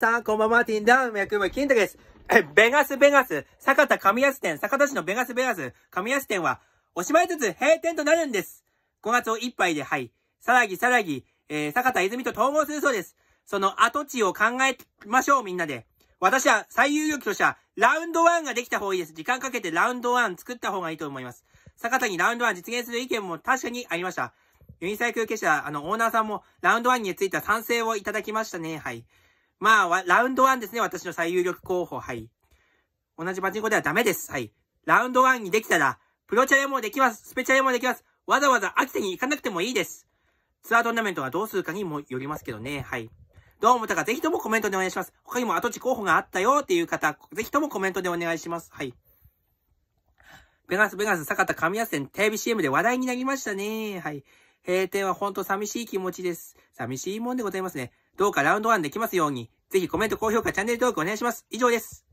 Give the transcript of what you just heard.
さあ、こんばんは、ティンダウン役も金太です。ベガスベガス、坂田上安店、坂田市のベガスベガス、上安店は、おしまいずつ閉店となるんです。5月をいっぱいで、はい。さらぎさらぎ、えー、坂田泉と統合するそうです。その跡地を考えましょう、みんなで。私は最有力としては、ラウンド1ができた方がいいです。時間かけてラウンド1作った方がいいと思います。坂田にラウンド1実現する意見も確かにありました。ユニサイクル結社、あの、オーナーさんも、ラウンド1については賛成をいただきましたね。はい。まあ、ラウンド1ですね。私の最有力候補。はい。同じパチンコではダメです。はい。ラウンド1にできたら、プロチャレもできます。スペチャレもできます。わざわざ秋田に行かなくてもいいです。ツアートーナメントがどうするかにもよりますけどね。はい。どう思ったかぜひともコメントでお願いします。他にも跡地候補があったよっていう方、ぜひともコメントでお願いします。はい。ベガス、ベガス、坂田神谷線、テレビ CM で話題になりましたね。はい。閉店はほんと寂しい気持ちです。寂しいもんでございますね。どうかラウンド1できますように、ぜひコメント、高評価、チャンネル登録お願いします。以上です。